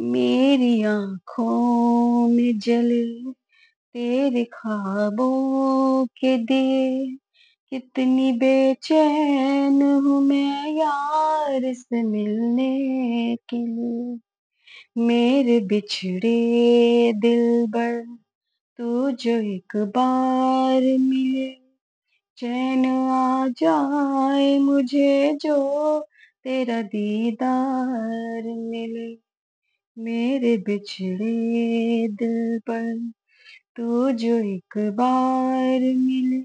मेरी आंखों में जल तेरे ख्वाबों के दे कितनी बेचैन हूँ मैं यार से मिलने के लिए मेरे बिछड़े दिल बर तू जो एक बार मिले चैन आ जाए मुझे जो तेरा दीदार मिले मेरे बिछड़े दिल पर तू तो जो एक बार मिले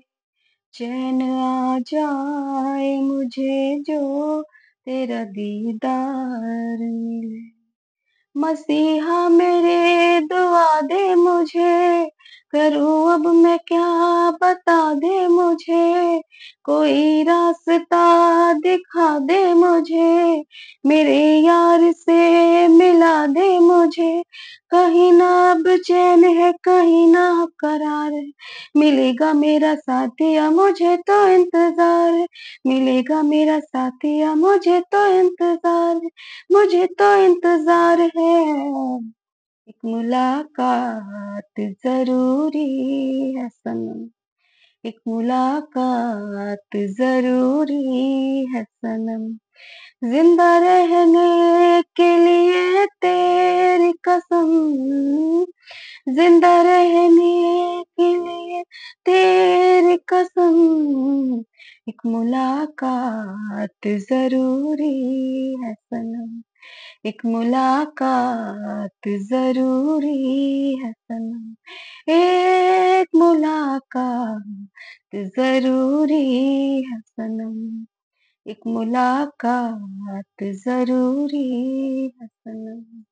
चैन आ जाए मुझे जो तेरा दीदार मिले मसीहा मेरे दुआ दे मुझे करूँ अब मैं क्या बता दे मुझे कोई रास्ता दिखा दे मुझे मेरे यार से मिला दे मुझे कहीं ना अब चैन है कहीं ना करार मिलेगा मेरा साथिया मुझे तो इंतजार मिलेगा मेरा साथिया मुझे तो इंतजार मुझे तो इंतजार है एक मुलाकात जरूरी है सनम एक मुलाकात जरूरी है सनम जिंदा रहने के लिए तेरी कसम जिंदा रहने के लिए तेरी कसम एक मुलाकात जरूरी है सनम एक मुलाकात जरूरी है सनम एक मुलाकात जरूरी है सनम एक मुलाकात जरूरी है सनम